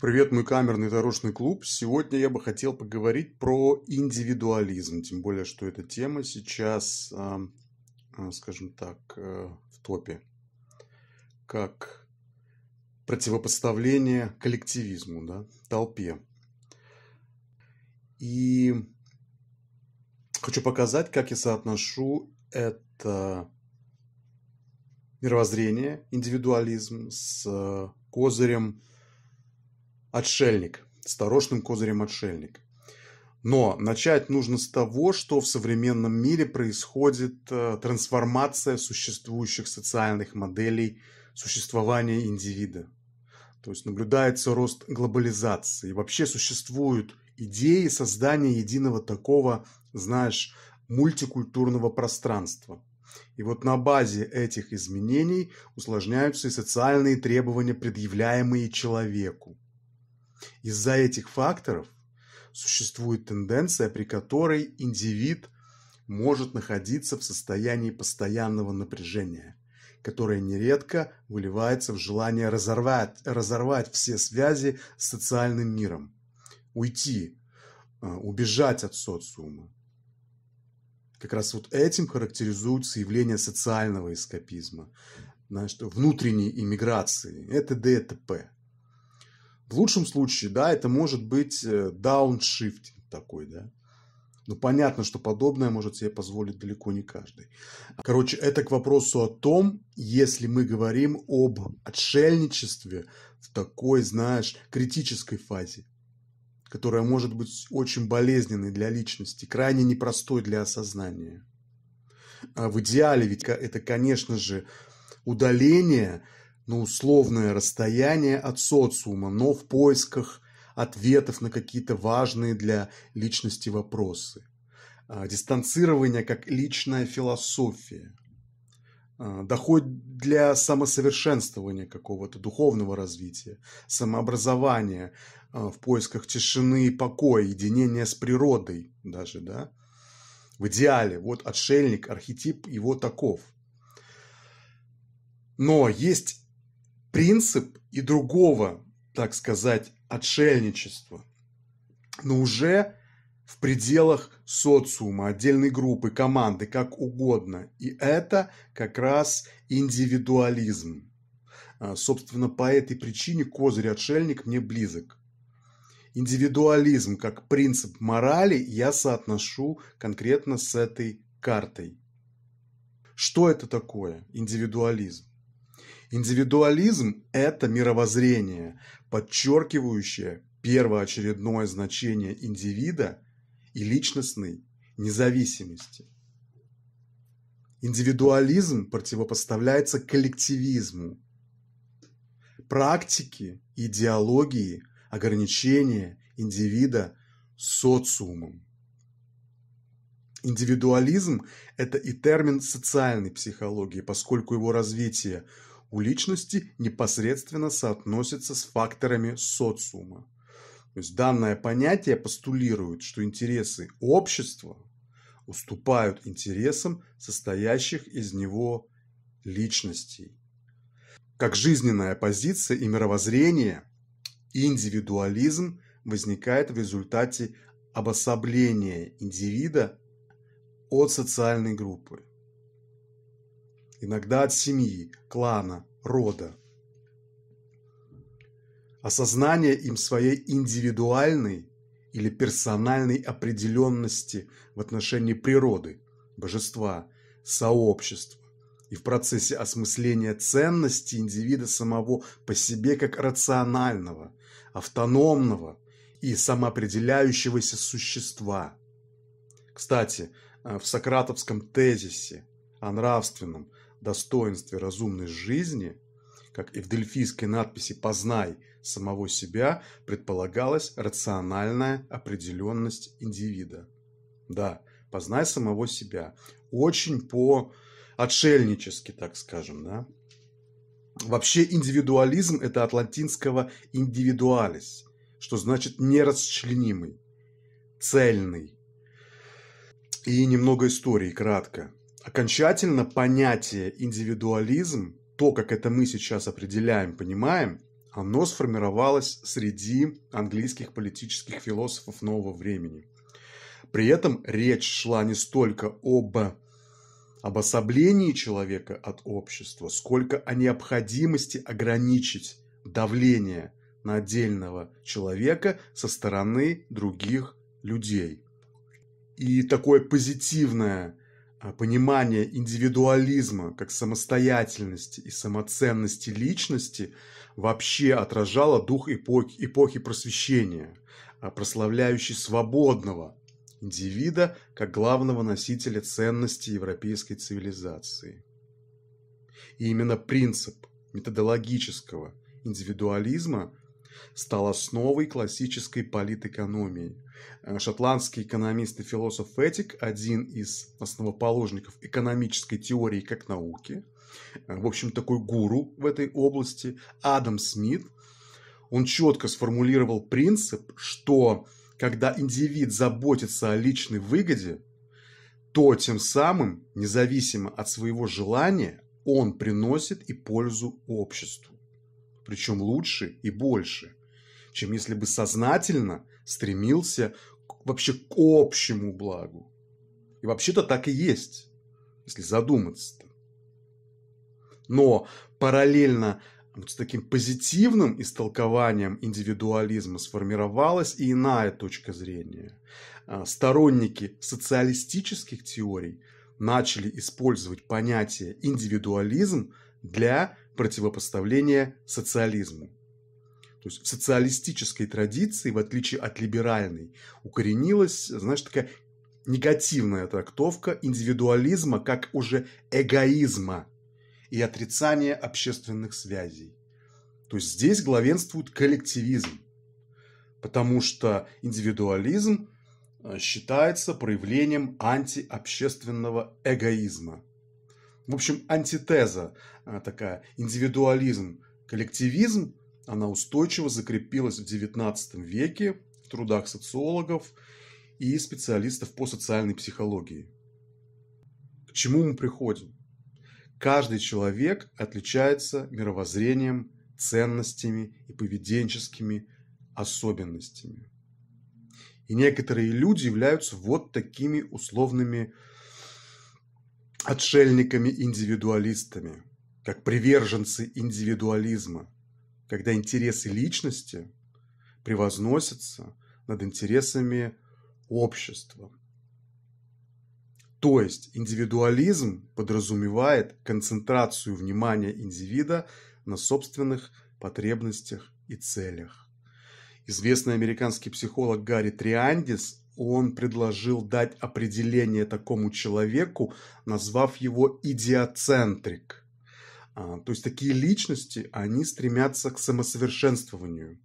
Привет, мой камерный дорожный клуб. Сегодня я бы хотел поговорить про индивидуализм, тем более, что эта тема сейчас, а, скажем так, э, в топе, как противопоставление коллективизму, да, толпе. И хочу показать, как я соотношу это мировоззрение, индивидуализм с э, козырем – отшельник, старошным козырем отшельник. Но начать нужно с того, что в современном мире происходит э, трансформация существующих социальных моделей существования индивида. То есть наблюдается рост глобализации. Вообще существуют идеи создания единого такого, знаешь, мультикультурного пространства. И вот на базе этих изменений усложняются и социальные требования, предъявляемые человеку. Из-за этих факторов существует тенденция, при которой индивид может находиться в состоянии постоянного напряжения, которое нередко выливается в желание разорвать, разорвать все связи с социальным миром, уйти, э, убежать от социума. Как раз вот этим характеризуются явления социального эскапизма, значит, внутренней иммиграции. Это ДТП. В лучшем случае, да, это может быть э, дауншифтинг такой, да. Ну, понятно, что подобное может себе позволить далеко не каждый. Короче, это к вопросу о том, если мы говорим об отшельничестве в такой, знаешь, критической фазе, которая может быть очень болезненной для личности, крайне непростой для осознания. А в идеале ведь это, конечно же, удаление – на условное расстояние от социума, но в поисках ответов на какие-то важные для личности вопросы. А, дистанцирование как личная философия. А, доход для самосовершенствования какого-то, духовного развития, самообразования а, в поисках тишины и покоя, единения с природой даже, да? В идеале, вот отшельник, архетип его таков. Но есть принцип и другого, так сказать, отшельничества, но уже в пределах социума, отдельной группы, команды, как угодно. И это как раз индивидуализм. А, собственно, по этой причине козырь-отшельник мне близок. Индивидуализм как принцип морали я соотношу конкретно с этой картой. Что это такое индивидуализм? Индивидуализм – это мировоззрение, подчеркивающее первоочередное значение индивида и личностной независимости. Индивидуализм противопоставляется коллективизму. Практики, идеологии, ограничения индивида социумом. Индивидуализм – это и термин социальной психологии, поскольку его развитие – у личности непосредственно соотносится с факторами социума. То есть данное понятие постулирует, что интересы общества уступают интересам состоящих из него личностей. Как жизненная позиция и мировоззрение, индивидуализм возникает в результате обособления индивида от социальной группы иногда от семьи, клана, рода. Осознание им своей индивидуальной или персональной определенности в отношении природы, божества, сообщества и в процессе осмысления ценности индивида самого по себе как рационального, автономного и самоопределяющегося существа. Кстати, э, в сократовском тезисе о нравственном достоинстве разумность жизни, как и в дельфийской надписи «Познай самого себя» предполагалась рациональная определенность индивида. Да, познай самого себя. Очень по-отшельнически, так скажем, да. Вообще индивидуализм – это от латинского «индивидуалис», что значит «нерасчленимый», «цельный». И немного истории, кратко окончательно понятие индивидуализм, то, как это мы сейчас определяем, понимаем, оно сформировалось среди английских политических философов нового времени. При этом речь шла не столько об обособлении человека от общества, сколько о необходимости ограничить давление на отдельного человека со стороны других людей. И такое позитивное а, понимание индивидуализма как самостоятельности и самоценности личности вообще отражало дух эпохи, эпохи просвещения, а, прославляющий свободного индивида как главного носителя ценностей европейской цивилизации. И именно принцип методологического индивидуализма стал основой классической политэкономии – Э, шотландский экономист и философ Этик, один из основоположников экономической теории как науки, э, в общем, такой гуру в этой области, Адам Смит, он четко сформулировал принцип, что когда индивид заботится о личной выгоде, то тем самым, независимо от своего желания, он приносит и пользу обществу. Причем лучше и больше, чем если бы сознательно стремился вообще к общему благу. И вообще-то так и есть, если задуматься-то. Но параллельно вот с таким позитивным истолкованием индивидуализма сформировалась и иная точка зрения. А, сторонники социалистических теорий начали использовать понятие индивидуализм для противопоставления социализму. То есть в социалистической традиции, в отличие от либеральной, укоренилась, знаешь, такая негативная трактовка индивидуализма как уже эгоизма и отрицание общественных связей. То есть здесь главенствует коллективизм, потому что индивидуализм э, считается проявлением антиобщественного эгоизма. В общем, антитеза э, такая, индивидуализм, коллективизм она устойчиво закрепилась в XIX веке в трудах социологов и специалистов по социальной психологии. К чему мы приходим? Каждый человек отличается мировоззрением, ценностями и поведенческими особенностями. И некоторые люди являются вот такими условными отшельниками-индивидуалистами, как приверженцы индивидуализма – когда интересы личности превозносятся над интересами общества. То есть индивидуализм подразумевает концентрацию внимания индивида на собственных потребностях и целях. Известный американский психолог Гарри Триандис, он предложил дать определение такому человеку, назвав его идиоцентрик. А, то есть такие личности, они стремятся к самосовершенствованию.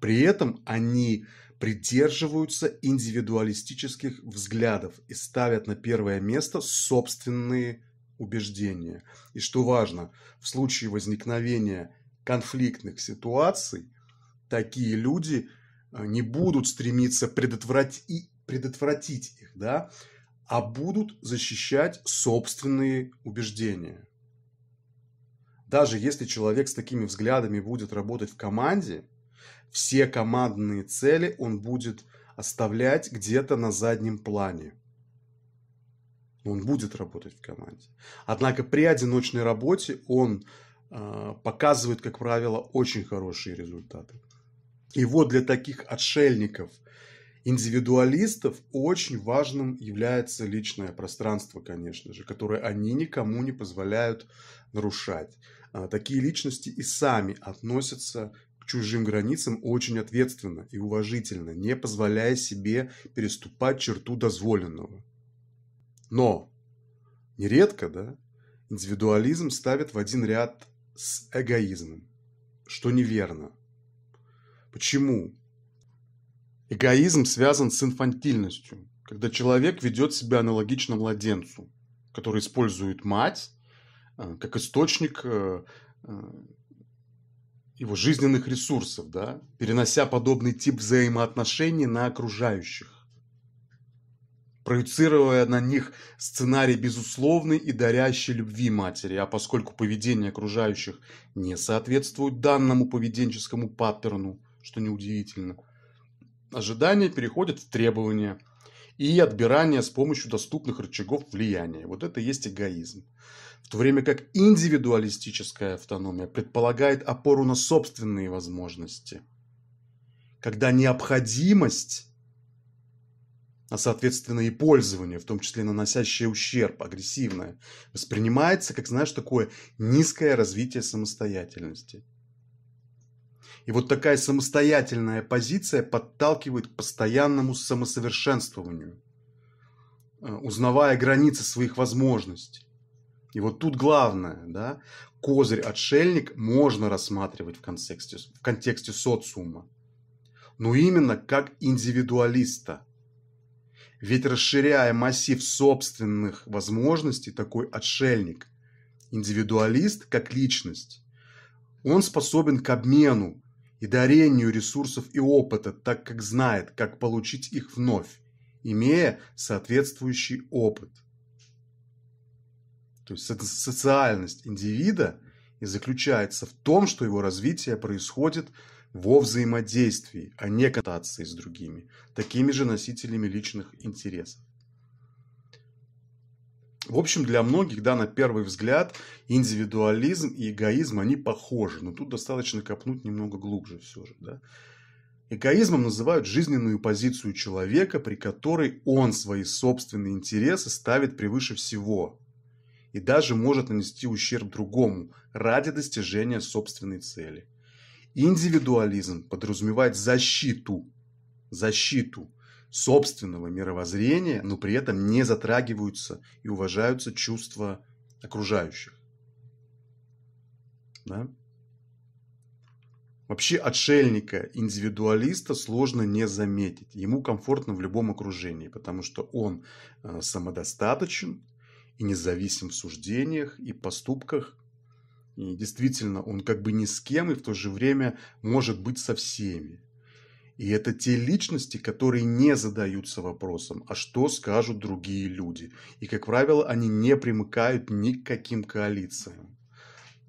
При этом они придерживаются индивидуалистических взглядов и ставят на первое место собственные убеждения. И что важно, в случае возникновения конфликтных ситуаций такие люди а, не будут стремиться предотвратить, предотвратить их, да, а будут защищать собственные убеждения даже если человек с такими взглядами будет работать в команде, все командные цели он будет оставлять где-то на заднем плане. Он будет работать в команде. Однако при одиночной работе он э, показывает, как правило, очень хорошие результаты. И вот для таких отшельников, индивидуалистов, очень важным является личное пространство, конечно же, которое они никому не позволяют нарушать. А, такие личности и сами относятся к чужим границам очень ответственно и уважительно, не позволяя себе переступать черту дозволенного. Но нередко, да, индивидуализм ставит в один ряд с эгоизмом, что неверно. Почему? Эгоизм связан с инфантильностью, когда человек ведет себя аналогично младенцу, который использует мать Э, как источник э, э, его жизненных ресурсов, да, перенося подобный тип взаимоотношений на окружающих, проецируя на них сценарий безусловной и дарящей любви матери, а поскольку поведение окружающих не соответствует данному поведенческому паттерну, что неудивительно, ожидания переходят в требования – и отбирание с помощью доступных рычагов влияния. Вот это и есть эгоизм. В то время как индивидуалистическая автономия предполагает опору на собственные возможности, когда необходимость, а соответственно и пользование, в том числе наносящее ущерб, агрессивное, воспринимается как, знаешь, такое низкое развитие самостоятельности – и вот такая самостоятельная позиция подталкивает к постоянному самосовершенствованию, э, узнавая границы своих возможностей. И вот тут главное, да, козырь-отшельник можно рассматривать в контексте, в контексте социума, но именно как индивидуалиста. Ведь расширяя массив собственных возможностей, такой отшельник, индивидуалист как личность, он способен к обмену и дарению ресурсов и опыта, так как знает, как получить их вновь, имея соответствующий опыт. То есть социальность индивида и заключается в том, что его развитие происходит во взаимодействии, а не контации с другими, такими же носителями личных интересов. В общем, для многих, да, на первый взгляд, индивидуализм и эгоизм, они похожи. Но тут достаточно копнуть немного глубже все же, да. Эгоизмом называют жизненную позицию человека, при которой он свои собственные интересы ставит превыше всего и даже может нанести ущерб другому ради достижения собственной цели. Индивидуализм подразумевает защиту, защиту – собственного мировоззрения, но при этом не затрагиваются и уважаются чувства окружающих. Да? Вообще отшельника, индивидуалиста сложно не заметить. Ему комфортно в любом окружении, потому что он э, самодостаточен и независим в суждениях и поступках. И действительно, он как бы ни с кем и в то же время может быть со всеми. И это те личности, которые не задаются вопросом, а что скажут другие люди. И, как правило, они не примыкают ни к каким коалициям.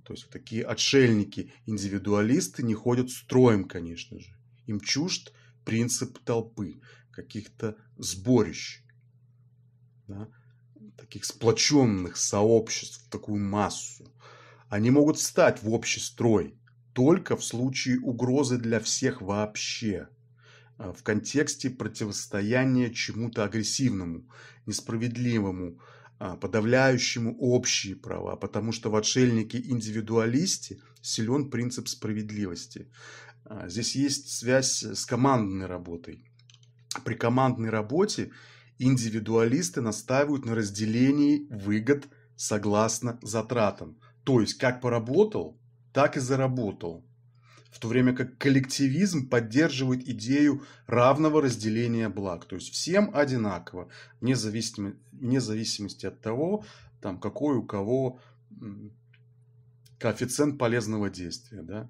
То есть такие отшельники, индивидуалисты не ходят строем, конечно же. Им чужд принцип толпы, каких-то сборищ, да, таких сплоченных сообществ, такую массу. Они могут встать в общий строй, только в случае угрозы для всех вообще, а, в контексте противостояния чему-то агрессивному, несправедливому, а, подавляющему общие права, потому что в отшельнике-индивидуалисте силен принцип справедливости. А, здесь есть связь с командной работой. При командной работе индивидуалисты настаивают на разделении выгод согласно затратам. То есть, как поработал, так и заработал. В то время как коллективизм поддерживает идею равного разделения благ, то есть всем одинаково, вне зависимости, вне зависимости от того, там, какой у кого коэффициент полезного действия. Да?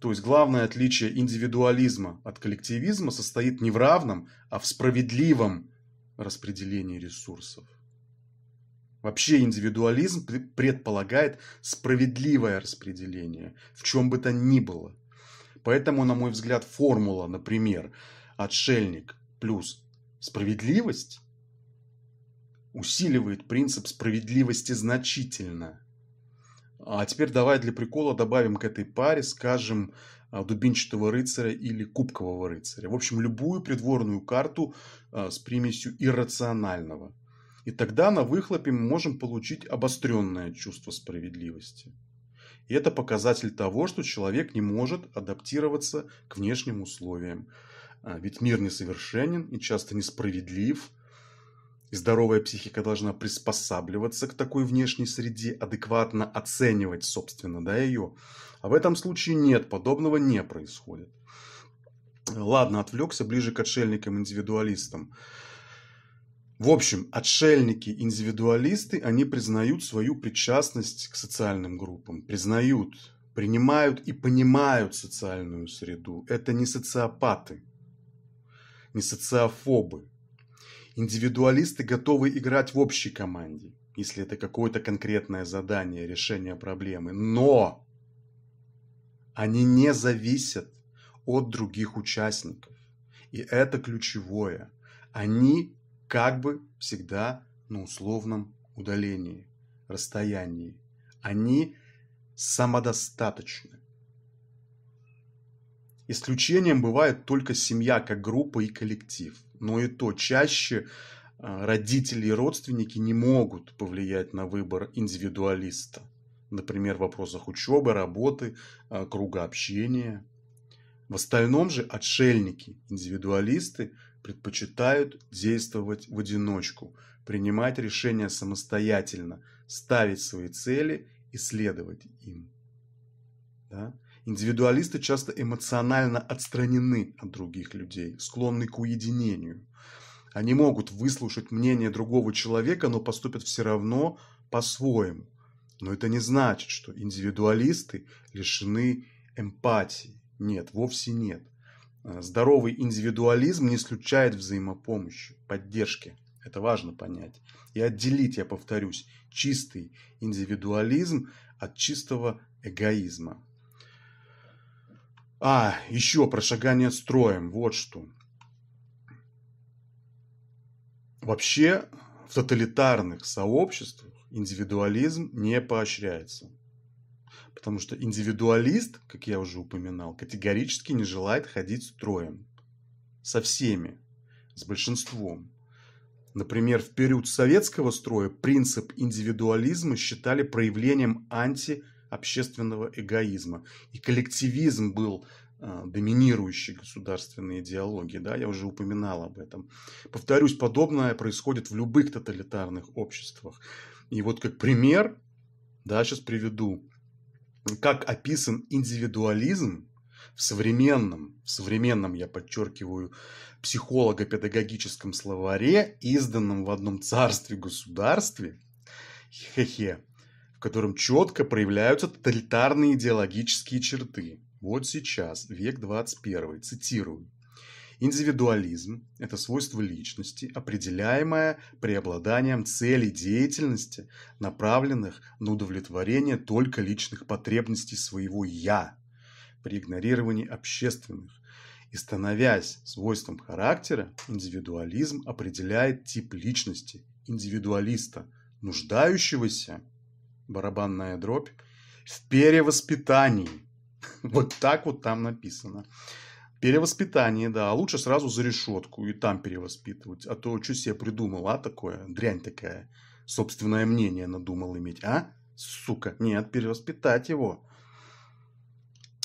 То есть главное отличие индивидуализма от коллективизма состоит не в равном, а в справедливом распределении ресурсов. Вообще индивидуализм предполагает справедливое распределение, в чем бы то ни было. Поэтому, на мой взгляд, формула, например, отшельник плюс справедливость усиливает принцип справедливости значительно. А теперь давай для прикола добавим к этой паре, скажем, а, дубинчатого рыцаря или кубкового рыцаря. В общем, любую придворную карту а, с примесью иррационального – и тогда на выхлопе мы можем получить обостренное чувство справедливости. И это показатель того, что человек не может адаптироваться к внешним условиям. А, ведь мир несовершенен и часто несправедлив. И здоровая психика должна приспосабливаться к такой внешней среде, адекватно оценивать, собственно, да, ее. А в этом случае нет, подобного не происходит. Ладно, отвлекся ближе к отшельникам-индивидуалистам. В общем, отшельники, индивидуалисты, они признают свою причастность к социальным группам, признают, принимают и понимают социальную среду. Это не социопаты, не социофобы. Индивидуалисты готовы играть в общей команде, если это какое-то конкретное задание, решение проблемы. Но они не зависят от других участников. И это ключевое. Они как бы всегда на условном удалении, расстоянии. Они самодостаточны. Исключением бывает только семья как группа и коллектив. Но и то чаще а, родители и родственники не могут повлиять на выбор индивидуалиста. Например, в вопросах учебы, работы, а, круга общения. В остальном же отшельники, индивидуалисты – предпочитают действовать в одиночку, принимать решения самостоятельно, ставить свои цели и следовать им. Да? Индивидуалисты часто эмоционально отстранены от других людей, склонны к уединению. Они могут выслушать мнение другого человека, но поступят все равно по-своему. Но это не значит, что индивидуалисты лишены эмпатии. Нет, вовсе нет. Э, здоровый индивидуализм не исключает взаимопомощи, поддержки. Это важно понять. И отделить, я повторюсь, чистый индивидуализм от чистого эгоизма. А, еще про шагание строем. Вот что. Вообще, в тоталитарных сообществах индивидуализм не поощряется. Потому что индивидуалист, как я уже упоминал, категорически не желает ходить строем. Со всеми. С большинством. Например, в период советского строя принцип индивидуализма считали проявлением антиобщественного эгоизма. И коллективизм был э, доминирующей государственной идеологией. Да? Я уже упоминал об этом. Повторюсь, подобное происходит в любых тоталитарных обществах. И вот как пример, да, сейчас приведу как описан индивидуализм в современном, в современном, я подчеркиваю, психолого-педагогическом словаре, изданном в одном царстве-государстве, хе-хе, в котором четко проявляются тоталитарные идеологические черты. Вот сейчас, век 21, цитирую. Индивидуализм – это свойство личности, определяемое преобладанием целей деятельности, направленных на удовлетворение только личных потребностей своего «я» при игнорировании общественных. И становясь свойством характера, индивидуализм определяет тип личности – индивидуалиста, нуждающегося – барабанная дробь – в перевоспитании. Вот так вот там написано. Перевоспитание, да, лучше сразу за решетку и там перевоспитывать, а то что себе придумал, а такое, дрянь такая, собственное мнение надумал иметь, а? Сука, нет, перевоспитать его.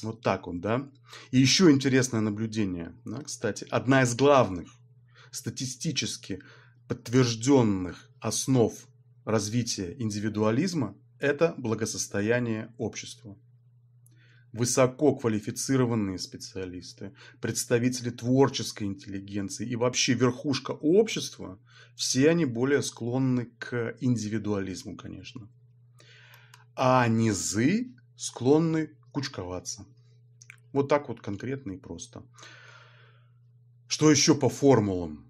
Вот так он, да? И еще интересное наблюдение, да, кстати, одна из главных статистически подтвержденных основ развития индивидуализма – это благосостояние общества высококвалифицированные специалисты, представители творческой интеллигенции и вообще верхушка общества, все они более склонны к индивидуализму, конечно. А низы склонны кучковаться. Вот так вот конкретно и просто. Что еще по формулам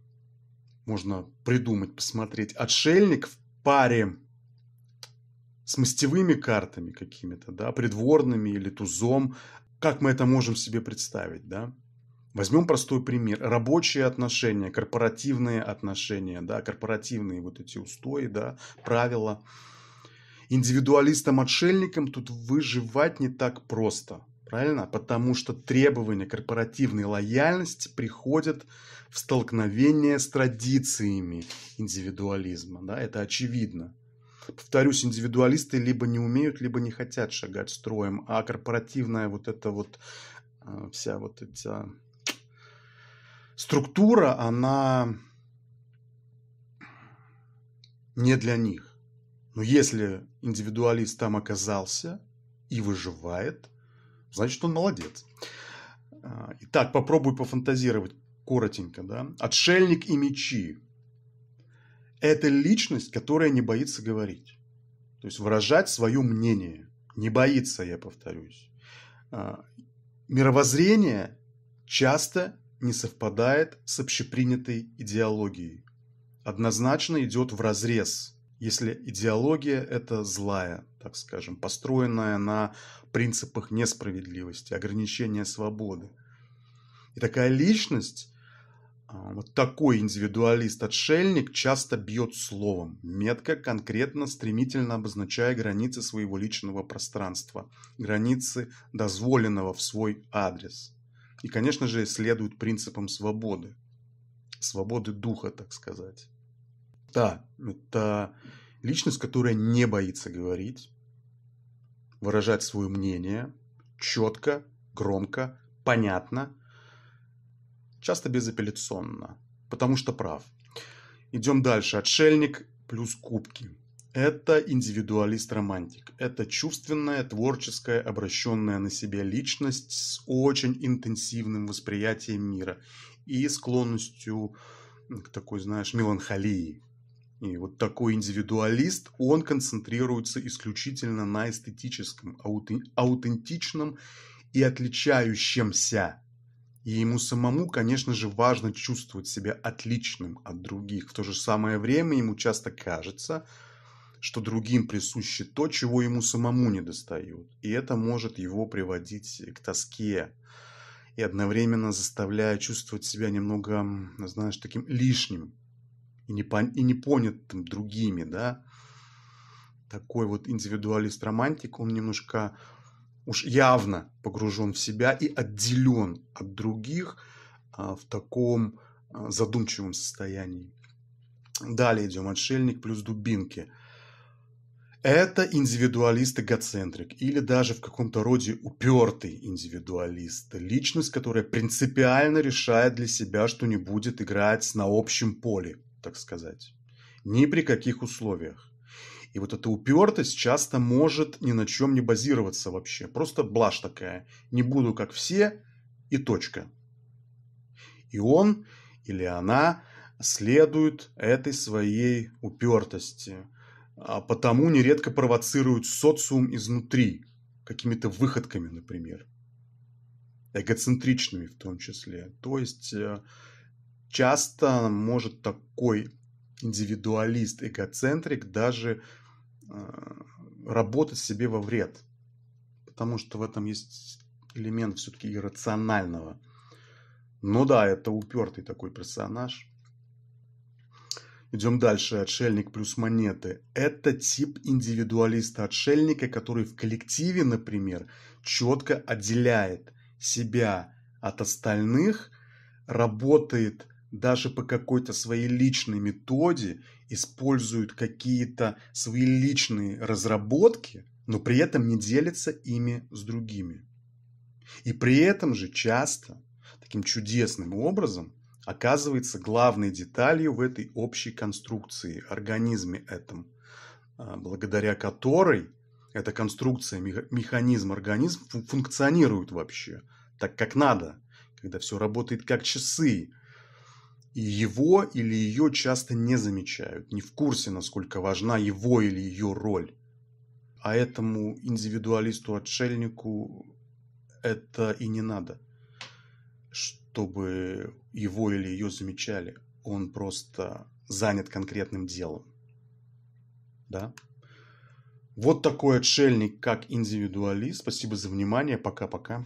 можно придумать, посмотреть? Отшельник в паре с мастевыми картами какими-то, да, придворными или тузом. Как мы это можем себе представить, да? Возьмем простой пример. Рабочие отношения, корпоративные отношения, да, корпоративные вот эти устои, да, правила. Индивидуалистам-отшельникам тут выживать не так просто, правильно? Потому что требования корпоративной лояльности приходят в столкновение с традициями индивидуализма, да, это очевидно повторюсь, индивидуалисты либо не умеют, либо не хотят шагать строем, а корпоративная вот эта вот э, вся вот эта структура, она не для них. Но если индивидуалист там оказался и выживает, значит он молодец. А, итак, попробуй пофантазировать коротенько. Да? Отшельник и мечи это личность, которая не боится говорить. То есть выражать свое мнение. Не боится, я повторюсь. А, мировоззрение часто не совпадает с общепринятой идеологией. Однозначно идет в разрез, если идеология – это злая, так скажем, построенная на принципах несправедливости, ограничения свободы. И такая личность а, вот такой индивидуалист-отшельник часто бьет словом, метко, конкретно, стремительно обозначая границы своего личного пространства, границы дозволенного в свой адрес. И, конечно же, следует принципам свободы, свободы духа, так сказать. Да, это личность, которая не боится говорить, выражать свое мнение четко, громко, понятно – часто безапелляционно, потому что прав. Идем дальше. Отшельник плюс кубки. Это индивидуалист-романтик. Это чувственная, творческая, обращенная на себя личность с очень интенсивным восприятием мира и склонностью к такой, знаешь, меланхолии. И вот такой индивидуалист, он концентрируется исключительно на эстетическом, аутентичном и отличающемся и ему самому, конечно же, важно чувствовать себя отличным от других. В то же самое время ему часто кажется, что другим присуще то, чего ему самому не достает. И это может его приводить к тоске и одновременно заставляя чувствовать себя немного, знаешь, таким лишним и, непон... и непонятым другими, да. Такой вот индивидуалист-романтик, он немножко уж явно погружен в себя и отделен от других а, в таком а, задумчивом состоянии. Далее идем отшельник плюс дубинки. Это индивидуалист эгоцентрик или даже в каком-то роде упертый индивидуалист. Личность, которая принципиально решает для себя, что не будет играть на общем поле, так сказать. Ни при каких условиях. И вот эта упертость часто может ни на чем не базироваться вообще. Просто блажь такая. Не буду как все и точка. И он или она следует этой своей упертости. А потому нередко провоцируют социум изнутри. Какими-то выходками, например. Эгоцентричными в том числе. То есть э, часто может такой индивидуалист, эгоцентрик даже Э, работать себе во вред. Потому что в этом есть элемент все-таки иррационального. Ну да, это упертый такой персонаж. Идем дальше. Отшельник плюс монеты. Это тип индивидуалиста-отшельника, который в коллективе, например, четко отделяет себя от остальных, работает даже по какой-то своей личной методе используют какие-то свои личные разработки, но при этом не делятся ими с другими. И при этом же часто таким чудесным образом оказывается главной деталью в этой общей конструкции, организме этом, а, благодаря которой эта конструкция, механизм, организм функционирует вообще так, как надо, когда все работает как часы, его или ее часто не замечают, не в курсе, насколько важна его или ее роль. А этому индивидуалисту-отшельнику это и не надо, чтобы его или ее замечали. Он просто занят конкретным делом. Да? Вот такой отшельник, как индивидуалист. Спасибо за внимание. Пока-пока.